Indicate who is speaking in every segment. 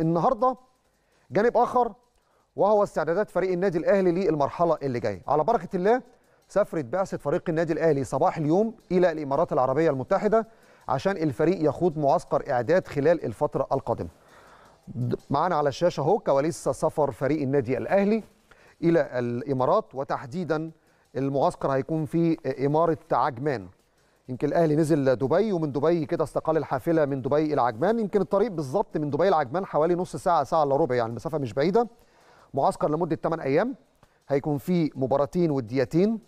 Speaker 1: النهارده جانب اخر وهو استعدادات فريق النادي الاهلي للمرحله اللي جايه على بركه الله سافرت بعثه فريق النادي الاهلي صباح اليوم الى الامارات العربيه المتحده عشان الفريق يخوض معسكر اعداد خلال الفتره القادمه معانا على الشاشه اهو كواليس سفر فريق النادي الاهلي الى الامارات وتحديدا المعسكر هيكون في اماره عجمان يمكن الاهلي نزل دبي ومن دبي كده استقال الحافله من دبي الى عجمان يمكن الطريق بالظبط من دبي لعجمان حوالي نص ساعه ساعه الا ربع يعني المسافه مش بعيده معسكر لمده 8 ايام هيكون فيه مباراتين وديتين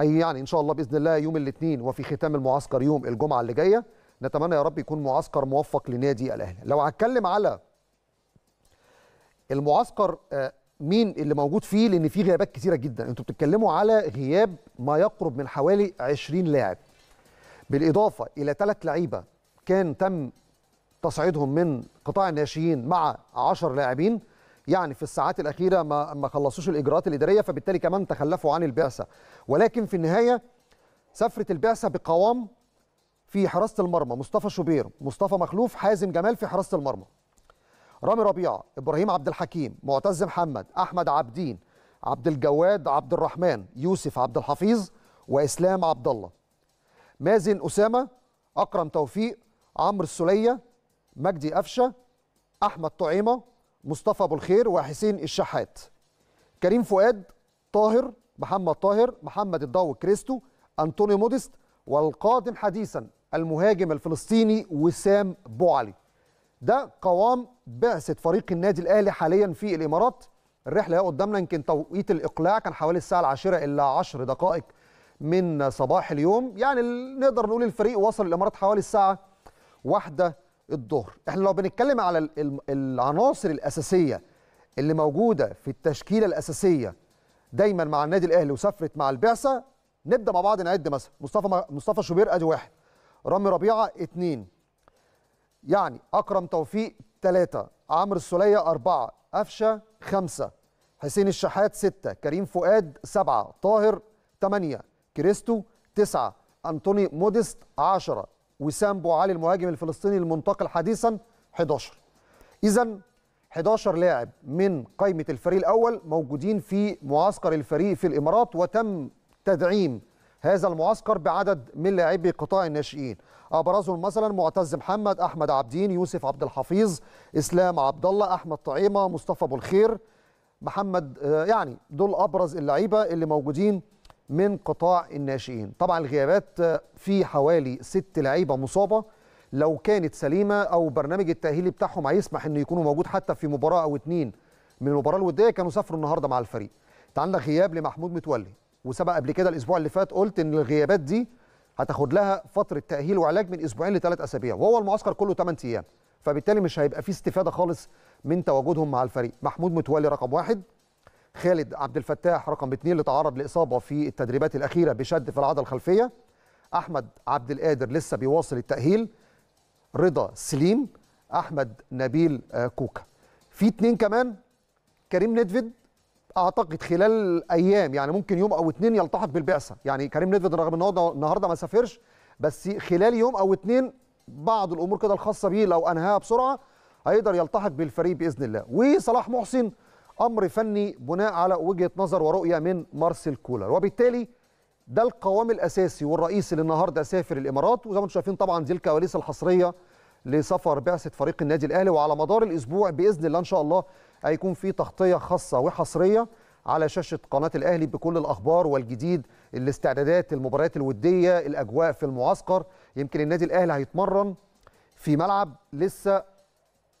Speaker 1: اي يعني ان شاء الله باذن الله يوم الاثنين وفي ختام المعسكر يوم الجمعه اللي جايه نتمنى يا رب يكون معسكر موفق لنادي الاهلي لو هتكلم على المعسكر آه، مين اللي موجود فيه لان في غيابات كثيره جدا انتوا بتتكلموا على غياب ما يقرب من حوالي 20 لاعب بالاضافه الى ثلاث لعيبه كان تم تصعيدهم من قطاع الناشئين مع 10 لاعبين يعني في الساعات الاخيره ما ما خلصوش الاجراءات الاداريه فبالتالي كمان تخلفوا عن البعثه ولكن في النهايه سفره البعثه بقوام في حراسه المرمى مصطفى شوبير مصطفى مخلوف حازم جمال في حراسه المرمى رامي ربيعه ابراهيم عبد الحكيم معتز محمد احمد عابدين عبد الجواد عبد الرحمن يوسف عبد الحفيظ واسلام عبد الله مازن أسامة أكرم توفيق عمرو السلية مجدي قفشة أحمد طعيمة مصطفى أبو الخير وحسين الشحات كريم فؤاد طاهر محمد طاهر محمد الضو كريستو أنطونيو موديست والقادم حديثا المهاجم الفلسطيني وسام بوعلي ده قوام بعثة فريق النادي الأهلي حاليا في الإمارات الرحلة قدامنا يمكن توقيت الإقلاع كان حوالي الساعة العاشرة إلا عشر دقائق من صباح اليوم يعني نقدر نقول الفريق وصل الامارات حوالي الساعه واحدة الظهر احنا لو بنتكلم على العناصر الاساسيه اللي موجوده في التشكيله الاساسيه دايما مع النادي الاهلي وسافرت مع البعثه نبدا مع بعض نعد مثلا مصطفى مصطفى شوبير ادي واحد رامي ربيعه اثنين يعني اكرم توفيق ثلاثه عمرو السوليه اربعه قفشه خمسه حسين الشحات سته كريم فؤاد سبعه طاهر ثمانيه كريستو 9 أنطوني موديست 10 وسام علي المهاجم الفلسطيني المنتقل حديثا 11 إذا 11 لاعب من قائمة الفريق الأول موجودين في معسكر الفريق في الإمارات وتم تدعيم هذا المعسكر بعدد من لاعبي قطاع الناشئين أبرزهم مثلا معتز محمد أحمد عبدين يوسف عبد الحفيظ إسلام عبد الله أحمد طعيمة مصطفى أبو الخير محمد آه، يعني دول أبرز اللعيبة اللي موجودين من قطاع الناشئين طبعا الغيابات في حوالي ست لعيبة مصابة لو كانت سليمة أو برنامج التأهيلي بتاعهم هيسمح أنه يكونوا موجود حتى في مباراة أو اتنين من المباراة الودية كانوا سافروا النهاردة مع الفريق تعالنا عندك غياب لمحمود متولي وسبق قبل كده الأسبوع اللي فات قلت أن الغيابات دي هتاخد لها فترة تأهيل وعلاج من أسبوعين لثلاث أسابيع وهو المعسكر كله 8 أيام فبالتالي مش هيبقى فيه استفادة خالص من تواجدهم مع الفريق محمود متولي رقم واحد خالد عبد الفتاح رقم 2 اللي تعرض لاصابه في التدريبات الاخيره بشد في العضله الخلفيه احمد عبد القادر لسه بيواصل التاهيل رضا سليم احمد نبيل آه، كوكا في اتنين كمان كريم ندفد اعتقد خلال ايام يعني ممكن يوم او اتنين يلتحق بالبعثه يعني كريم ندفد رغم ان هو النهارده ما سافرش بس خلال يوم او اتنين بعض الامور كده الخاصه بيه لو انهاها بسرعه هيقدر يلتحق بالفريق باذن الله وصلاح محسن امر فني بناء على وجهه نظر ورؤيه من مارسيل كولر وبالتالي ده القوام الاساسي والرئيسي اللي النهارده سافر الامارات وزي ما انتم شايفين طبعا دي الكواليس الحصريه لسفر بعثه فريق النادي الاهلي وعلى مدار الاسبوع باذن الله ان شاء الله هيكون في تغطيه خاصه وحصريه على شاشه قناه الاهلي بكل الاخبار والجديد الاستعدادات المباريات الوديه الاجواء في المعسكر يمكن النادي الاهلي هيتمرن في ملعب لسه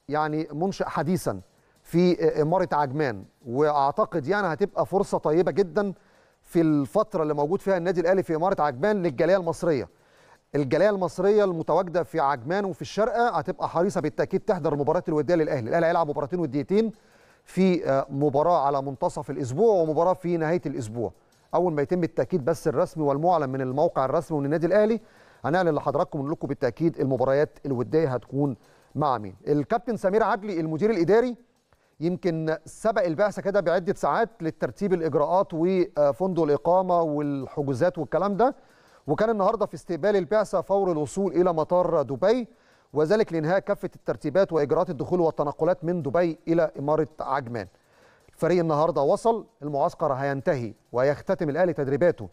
Speaker 1: يعني منشأ حديثا في إمارة عجمان وأعتقد يعني هتبقى فرصة طيبة جدا في الفترة اللي موجود فيها النادي الأهلي في إمارة عجمان للجالية المصرية الجالية المصرية المتواجدة في عجمان وفي الشرقه هتبقى حريصة بالتأكيد تحضر مباراه الودية للأهلي الأهلي هيلعب مباراتين وديتين في آه، مباراة على منتصف الأسبوع ومباراة في نهاية الأسبوع أول ما يتم التأكيد بس الرسمي والمعلن من الموقع الرسمي من النادي الأهلي هنعلن لحضراتكم ونقول لكم بالتأكيد المباريات الودية هتكون مع مين الكابتن سمير عدلي المدير الإداري يمكن سبق البعثه كده بعده ساعات للترتيب الاجراءات وفندق الاقامه والحجوزات والكلام ده وكان النهارده في استقبال البعثه فور الوصول الى مطار دبي وذلك لانهاء كافه الترتيبات واجراءات الدخول والتنقلات من دبي الى اماره عجمان. الفريق النهارده وصل المعسكر هينتهي ويختتم الاهلي تدريباته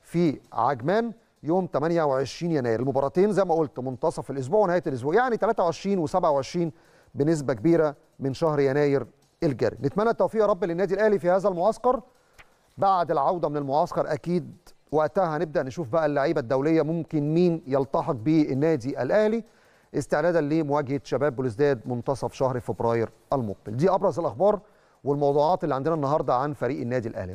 Speaker 1: في عجمان يوم 28 يناير المباراتين زي ما قلت منتصف الاسبوع ونهايه الاسبوع يعني 23 و27 بنسبه كبيره من شهر يناير الجاري نتمنى التوفيق يا رب للنادي الاهلي في هذا المعسكر بعد العوده من المعسكر اكيد وقتها هنبدا نشوف بقى اللعيبه الدوليه ممكن مين يلتحق بالنادي الاهلي استعدادا لمواجهه شباب بلوزداد منتصف شهر فبراير المقبل دي ابرز الاخبار والموضوعات اللي عندنا النهارده عن فريق النادي الاهلي